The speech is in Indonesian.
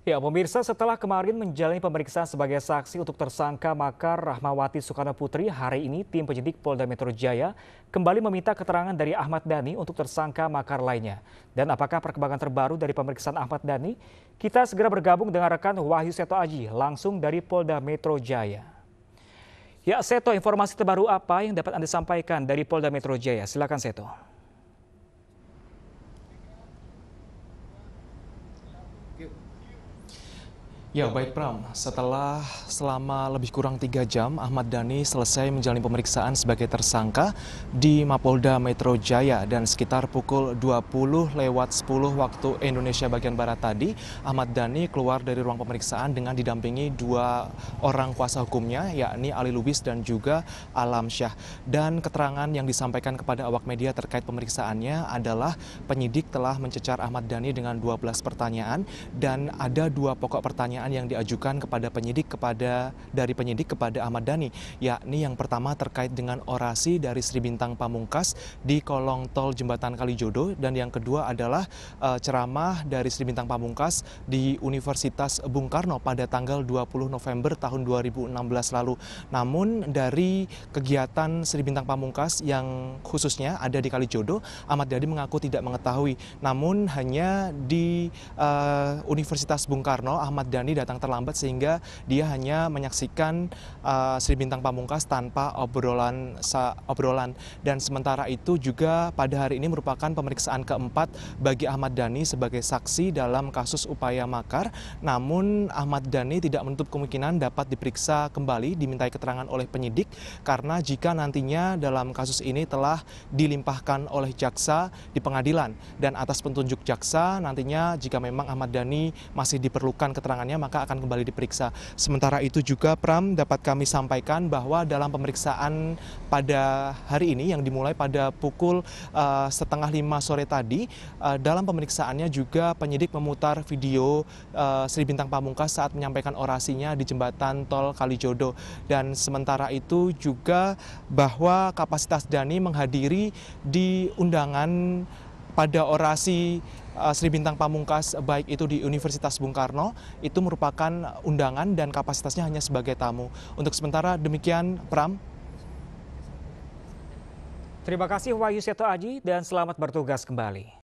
Ya, pemirsa setelah kemarin menjalani pemeriksaan sebagai saksi untuk tersangka makar Rahmawati Soekarno Putri, hari ini tim penyidik Polda Metro Jaya kembali meminta keterangan dari Ahmad Dhani untuk tersangka makar lainnya. Dan apakah perkembangan terbaru dari pemeriksaan Ahmad Dhani? Kita segera bergabung dengan rekan Wahyu Seto Aji langsung dari Polda Metro Jaya. Ya, Seto, informasi terbaru apa yang dapat Anda sampaikan dari Polda Metro Jaya? Silakan Seto. Ya baik Pram, setelah selama lebih kurang tiga jam Ahmad Dhani selesai menjalani pemeriksaan sebagai tersangka di Mapolda Metro Jaya dan sekitar pukul 20 lewat 10 waktu Indonesia bagian Barat tadi Ahmad Dhani keluar dari ruang pemeriksaan dengan didampingi dua orang kuasa hukumnya yakni Ali Lubis dan juga Alam Syah dan keterangan yang disampaikan kepada awak media terkait pemeriksaannya adalah penyidik telah mencecar Ahmad Dhani dengan 12 pertanyaan dan ada dua pokok pertanyaan pertanyaan yang diajukan kepada penyidik kepada dari penyidik kepada Ahmad Dhani, yakni yang pertama terkait dengan orasi dari Sri Bintang Pamungkas di kolong tol jembatan Kalijodo dan yang kedua adalah uh, ceramah dari Sri Bintang Pamungkas di Universitas Bung Karno pada tanggal 20 November tahun 2016 lalu. Namun dari kegiatan Sri Bintang Pamungkas yang khususnya ada di Kalijodo, Ahmad Dhani mengaku tidak mengetahui. Namun hanya di uh, Universitas Bung Karno Ahmad Dhani Sandi datang terlambat sehingga dia hanya menyaksikan uh, Sri Bintang Pamungkas tanpa obrolan obrolan dan sementara itu juga pada hari ini merupakan pemeriksaan keempat bagi Ahmad Dhani sebagai saksi dalam kasus upaya makar namun Ahmad Dhani tidak menutup kemungkinan dapat diperiksa kembali dimintai keterangan oleh penyidik karena jika nantinya dalam kasus ini telah dilimpahkan oleh jaksa di pengadilan dan atas petunjuk jaksa nantinya jika memang Ahmad Dhani masih diperlukan keterangannya maka akan kembali diperiksa. Sementara itu juga Pram dapat kami sampaikan bahwa dalam pemeriksaan pada hari ini yang dimulai pada pukul uh, setengah lima sore tadi, uh, dalam pemeriksaannya juga penyidik memutar video uh, Sri Bintang Pamungkas saat menyampaikan orasinya di jembatan Tol Kalijodo. Dan sementara itu juga bahwa kapasitas Dani menghadiri di undangan pada orasi Eh, Sri Bintang Pamungkas baik itu di Universitas Bung Karno itu merupakan undangan dan kapasitasnya hanya sebagai tamu. Untuk sementara demikian Pram. Terima kasih Wahyu Seto Aji dan selamat bertugas kembali.